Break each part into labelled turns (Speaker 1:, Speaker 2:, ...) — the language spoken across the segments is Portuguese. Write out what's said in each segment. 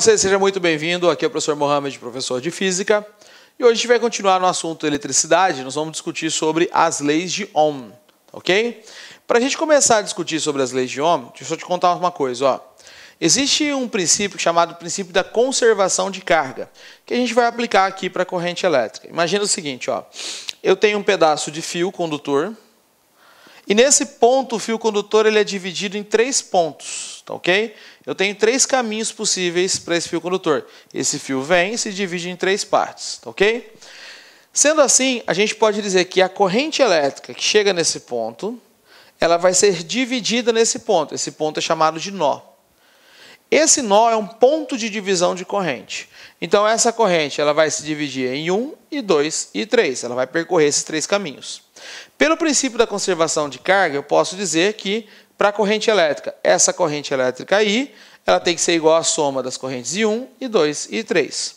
Speaker 1: você, seja muito bem-vindo. Aqui é o professor Mohamed, professor de Física. E hoje a gente vai continuar no assunto eletricidade. Nós vamos discutir sobre as leis de Ohm, ok? Para a gente começar a discutir sobre as leis de Ohm, deixa eu só te contar uma coisa. Ó. Existe um princípio chamado princípio da conservação de carga, que a gente vai aplicar aqui para a corrente elétrica. Imagina o seguinte, ó. eu tenho um pedaço de fio condutor, e nesse ponto, o fio condutor ele é dividido em três pontos, tá ok? Eu tenho três caminhos possíveis para esse fio condutor. Esse fio vem e se divide em três partes, tá ok? Sendo assim, a gente pode dizer que a corrente elétrica que chega nesse ponto, ela vai ser dividida nesse ponto. Esse ponto é chamado de nó. Esse nó é um ponto de divisão de corrente. Então, essa corrente ela vai se dividir em 1, e 2 e 3. Ela vai percorrer esses três caminhos. Pelo princípio da conservação de carga, eu posso dizer que, para a corrente elétrica, essa corrente elétrica I ela tem que ser igual à soma das correntes I1, I2 e I3.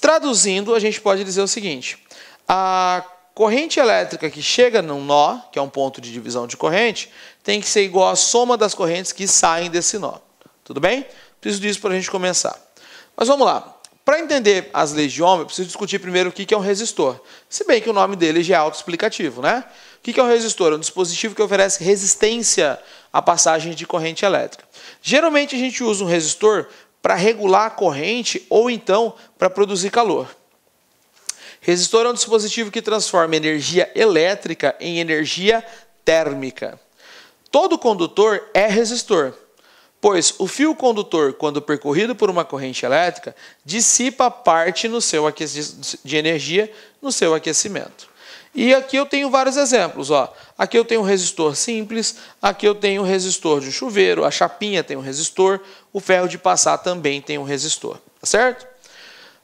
Speaker 1: Traduzindo, a gente pode dizer o seguinte. A corrente elétrica que chega num nó, que é um ponto de divisão de corrente, tem que ser igual à soma das correntes que saem desse nó. Tudo bem? Preciso disso para a gente começar. Mas vamos lá. Para entender as leis de Ohm, eu preciso discutir primeiro o que é um resistor. Se bem que o nome dele já é autoexplicativo, né? O que é um resistor? É um dispositivo que oferece resistência à passagem de corrente elétrica. Geralmente a gente usa um resistor para regular a corrente ou então para produzir calor. Resistor é um dispositivo que transforma energia elétrica em energia térmica. Todo condutor é resistor. Pois o fio condutor, quando percorrido por uma corrente elétrica, dissipa parte no seu de energia no seu aquecimento. E aqui eu tenho vários exemplos. Ó. Aqui eu tenho um resistor simples, aqui eu tenho um resistor de um chuveiro, a chapinha tem um resistor, o ferro de passar também tem um resistor. Tá certo?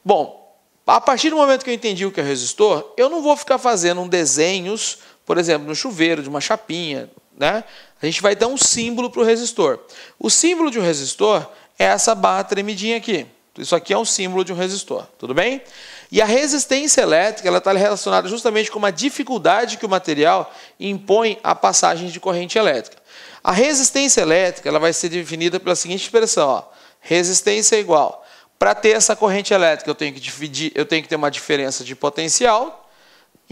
Speaker 1: Bom, a partir do momento que eu entendi o que é resistor, eu não vou ficar fazendo desenhos, por exemplo, no chuveiro, de uma chapinha, né? A gente vai dar um símbolo para o resistor. O símbolo de um resistor é essa barra tremidinha aqui. Isso aqui é um símbolo de um resistor, tudo bem? E a resistência elétrica ela está relacionada justamente com uma dificuldade que o material impõe à passagem de corrente elétrica. A resistência elétrica ela vai ser definida pela seguinte expressão: ó, resistência é igual. Para ter essa corrente elétrica, eu tenho que dividir, eu tenho que ter uma diferença de potencial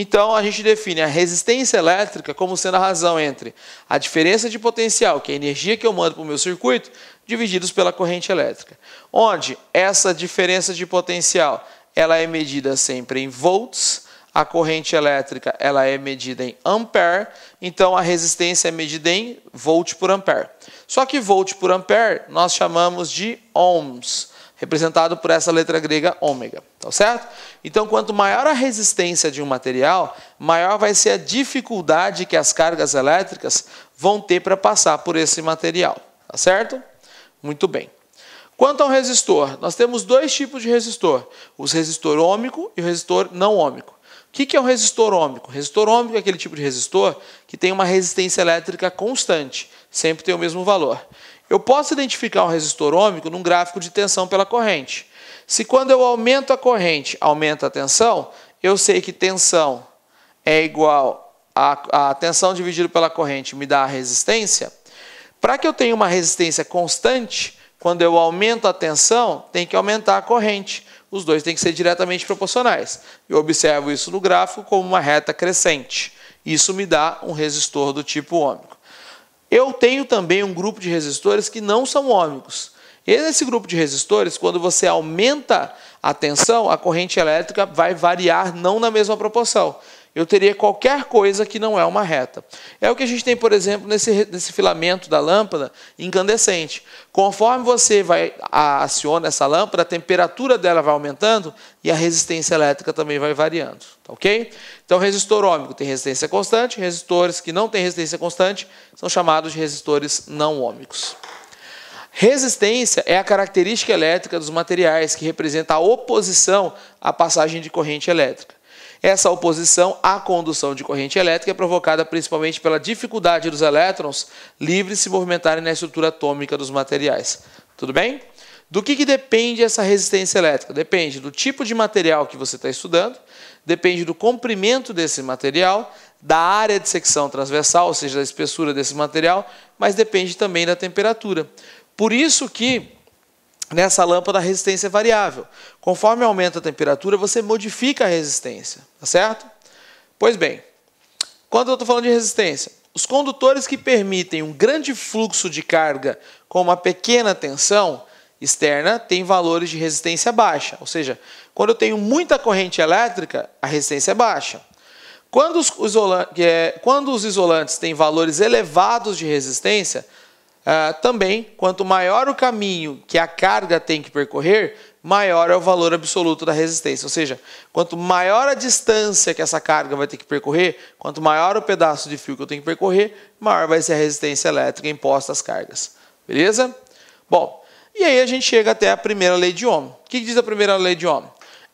Speaker 1: então, a gente define a resistência elétrica como sendo a razão entre a diferença de potencial, que é a energia que eu mando para o meu circuito, divididos pela corrente elétrica. Onde essa diferença de potencial ela é medida sempre em volts, a corrente elétrica ela é medida em ampere, então a resistência é medida em volt por ampere. Só que volt por ampere nós chamamos de ohms representado por essa letra grega ômega, tá certo? Então, quanto maior a resistência de um material, maior vai ser a dificuldade que as cargas elétricas vão ter para passar por esse material, tá certo? Muito bem. Quanto ao resistor, nós temos dois tipos de resistor: os resistor ômico e o resistor não ômico. O que é um resistor ômico? Resistor ômico é aquele tipo de resistor que tem uma resistência elétrica constante, sempre tem o mesmo valor. Eu posso identificar um resistor ômico num gráfico de tensão pela corrente. Se quando eu aumento a corrente, aumenta a tensão, eu sei que tensão é igual a, a tensão dividida pela corrente me dá a resistência. Para que eu tenha uma resistência constante, quando eu aumento a tensão, tem que aumentar a corrente. Os dois têm que ser diretamente proporcionais. Eu observo isso no gráfico como uma reta crescente. Isso me dá um resistor do tipo ômico. Eu tenho também um grupo de resistores que não são ômicos. E nesse grupo de resistores, quando você aumenta a tensão, a corrente elétrica vai variar não na mesma proporção eu teria qualquer coisa que não é uma reta. É o que a gente tem, por exemplo, nesse, nesse filamento da lâmpada incandescente. Conforme você vai aciona essa lâmpada, a temperatura dela vai aumentando e a resistência elétrica também vai variando, tá ok? Então, resistor ômico tem resistência constante, resistores que não têm resistência constante são chamados de resistores não ômicos. Resistência é a característica elétrica dos materiais que representa a oposição à passagem de corrente elétrica. Essa oposição à condução de corrente elétrica é provocada principalmente pela dificuldade dos elétrons livres se movimentarem na estrutura atômica dos materiais. Tudo bem? Do que, que depende essa resistência elétrica? Depende do tipo de material que você está estudando, depende do comprimento desse material, da área de secção transversal, ou seja, da espessura desse material, mas depende também da temperatura. Por isso que nessa lâmpada a resistência é variável. Conforme aumenta a temperatura, você modifica a resistência, tá certo? Pois bem, quando eu estou falando de resistência, os condutores que permitem um grande fluxo de carga com uma pequena tensão externa têm valores de resistência baixa, ou seja, quando eu tenho muita corrente elétrica, a resistência é baixa. Quando os, eh, quando os isolantes têm valores elevados de resistência, ah, também, quanto maior o caminho que a carga tem que percorrer, maior é o valor absoluto da resistência. Ou seja, quanto maior a distância que essa carga vai ter que percorrer, quanto maior o pedaço de fio que eu tenho que percorrer, maior vai ser a resistência elétrica imposta às cargas. Beleza? Bom, e aí a gente chega até a primeira lei de Ohm. O que diz a primeira lei de Ohm?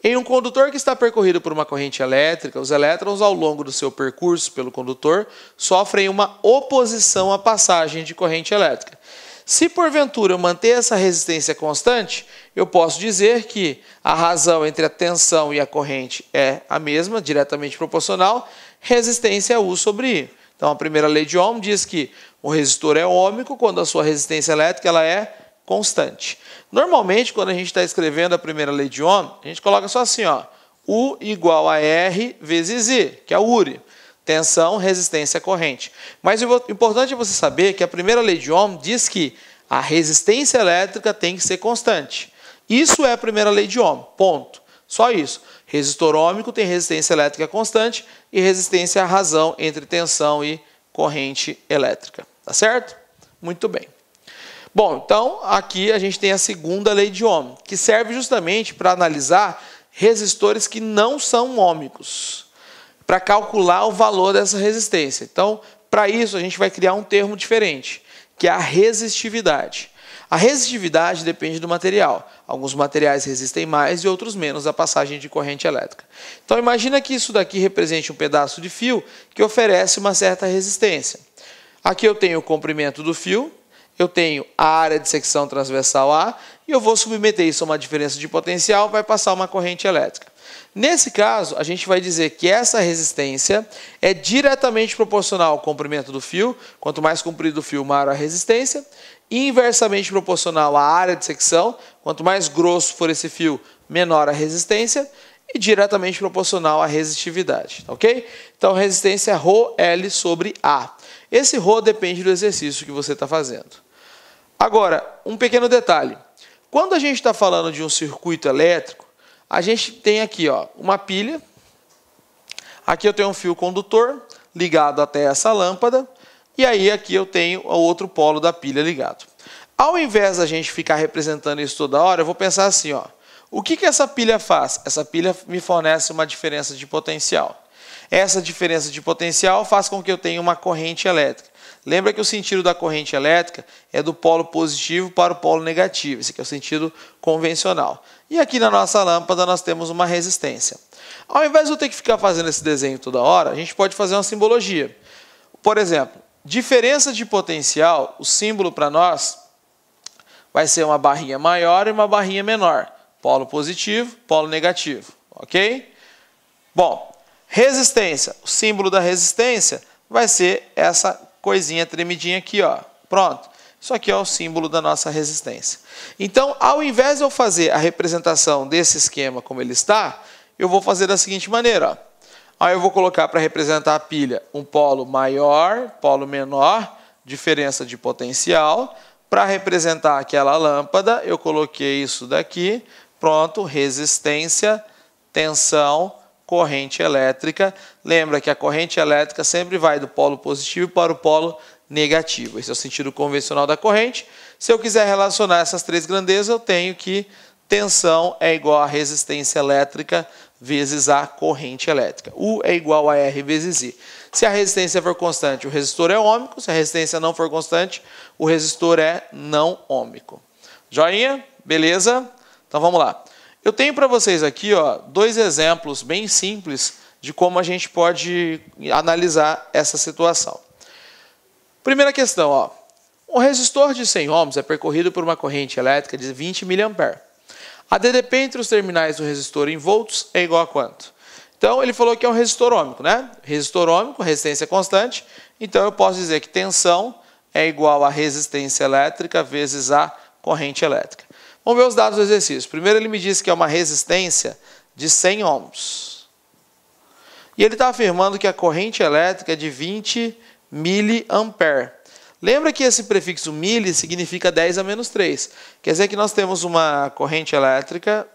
Speaker 1: Em um condutor que está percorrido por uma corrente elétrica, os elétrons, ao longo do seu percurso pelo condutor, sofrem uma oposição à passagem de corrente elétrica. Se porventura eu manter essa resistência constante, eu posso dizer que a razão entre a tensão e a corrente é a mesma, diretamente proporcional, resistência U sobre I. Então a primeira lei de Ohm diz que o resistor é ômico quando a sua resistência elétrica ela é constante. Normalmente, quando a gente está escrevendo a primeira lei de Ohm, a gente coloca só assim, ó, U igual a R vezes I, que é o URI, tensão, resistência, corrente. Mas o importante é você saber que a primeira lei de Ohm diz que a resistência elétrica tem que ser constante. Isso é a primeira lei de Ohm, ponto. Só isso. Resistor ômico tem resistência elétrica constante e resistência à razão entre tensão e corrente elétrica. Tá certo? Muito bem. Bom, então aqui a gente tem a segunda lei de Ohm, que serve justamente para analisar resistores que não são ômicos, para calcular o valor dessa resistência. Então, para isso a gente vai criar um termo diferente, que é a resistividade. A resistividade depende do material. Alguns materiais resistem mais e outros menos à passagem de corrente elétrica. Então imagina que isso daqui represente um pedaço de fio que oferece uma certa resistência. Aqui eu tenho o comprimento do fio, eu tenho a área de secção transversal A e eu vou submeter isso a uma diferença de potencial, vai passar uma corrente elétrica. Nesse caso, a gente vai dizer que essa resistência é diretamente proporcional ao comprimento do fio, quanto mais comprido o fio, maior a resistência, e inversamente proporcional à área de secção, quanto mais grosso for esse fio, menor a resistência, e diretamente proporcional à resistividade, tá ok? Então, resistência é ρL sobre A. Esse ρ depende do exercício que você está fazendo. Agora, um pequeno detalhe. Quando a gente está falando de um circuito elétrico, a gente tem aqui ó, uma pilha. Aqui eu tenho um fio condutor ligado até essa lâmpada. E aí aqui eu tenho o outro polo da pilha ligado. Ao invés da gente ficar representando isso toda hora, eu vou pensar assim, ó. O que, que essa pilha faz? Essa pilha me fornece uma diferença de potencial. Essa diferença de potencial faz com que eu tenha uma corrente elétrica. Lembra que o sentido da corrente elétrica é do polo positivo para o polo negativo. Esse aqui é o sentido convencional. E aqui na nossa lâmpada nós temos uma resistência. Ao invés de eu ter que ficar fazendo esse desenho toda hora, a gente pode fazer uma simbologia. Por exemplo, diferença de potencial, o símbolo para nós vai ser uma barrinha maior e uma barrinha menor. Polo positivo, polo negativo, ok? Bom, resistência, o símbolo da resistência vai ser essa coisinha tremidinha aqui, ó. Pronto. Isso aqui é o símbolo da nossa resistência. Então, ao invés de eu fazer a representação desse esquema como ele está, eu vou fazer da seguinte maneira. Ó. Aí eu vou colocar para representar a pilha um polo maior, polo menor, diferença de potencial. Para representar aquela lâmpada, eu coloquei isso daqui. Pronto, resistência, tensão, corrente elétrica. Lembra que a corrente elétrica sempre vai do polo positivo para o polo negativo. Esse é o sentido convencional da corrente. Se eu quiser relacionar essas três grandezas, eu tenho que tensão é igual a resistência elétrica vezes a corrente elétrica. U é igual a R vezes I. Se a resistência for constante, o resistor é ômico. Se a resistência não for constante, o resistor é não ômico. Joinha? Beleza? Então vamos lá. Eu tenho para vocês aqui ó, dois exemplos bem simples de como a gente pode analisar essa situação. Primeira questão, ó, um resistor de 100 ohms é percorrido por uma corrente elétrica de 20 mA. A DDP entre os terminais do resistor em volts é igual a quanto? Então, ele falou que é um resistor ômico, né? Resistor ômico, resistência constante. Então, eu posso dizer que tensão é igual a resistência elétrica vezes a corrente elétrica. Vamos ver os dados do exercício. Primeiro, ele me disse que é uma resistência de 100 ohms. E ele está afirmando que a corrente elétrica é de 20 miliampere. Lembra que esse prefixo mili significa 10 a menos 3. Quer dizer que nós temos uma corrente elétrica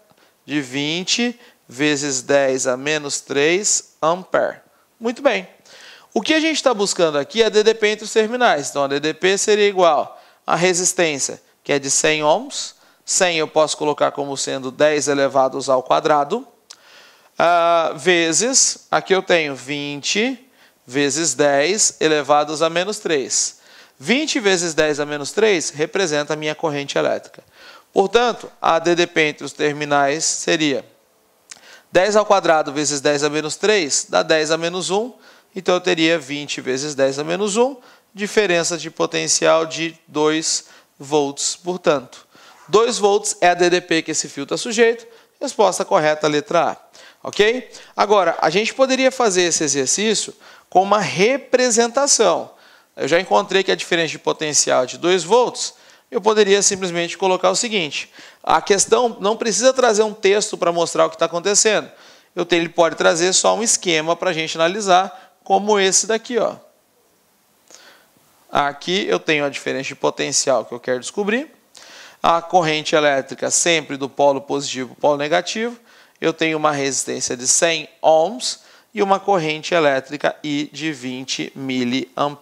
Speaker 1: de 20 vezes 10 a menos 3 ampere. Muito bem. O que a gente está buscando aqui é a DDP entre os terminais. Então, a DDP seria igual à resistência, que é de 100 ohms, 100 eu posso colocar como sendo 10 elevados ao quadrado, uh, vezes, aqui eu tenho 20 vezes 10 elevados a menos 3. 20 vezes 10 a menos 3 representa a minha corrente elétrica. Portanto, a DDP entre os terminais seria 10 ao quadrado vezes 10 a menos 3 dá 10 a menos 1, então eu teria 20 vezes 10 a menos 1, diferença de potencial de 2 volts, portanto. 2 volts é a DDP que esse fio está sujeito. Resposta correta, letra A. Ok? Agora, a gente poderia fazer esse exercício com uma representação. Eu já encontrei que a é diferença de potencial é de 2 volts. Eu poderia simplesmente colocar o seguinte: a questão não precisa trazer um texto para mostrar o que está acontecendo. Eu tenho, ele pode trazer só um esquema para a gente analisar, como esse daqui. Ó. Aqui eu tenho a diferença de potencial que eu quero descobrir. A corrente elétrica sempre do polo positivo para o polo negativo. Eu tenho uma resistência de 100 ohms e uma corrente elétrica I de 20 mA.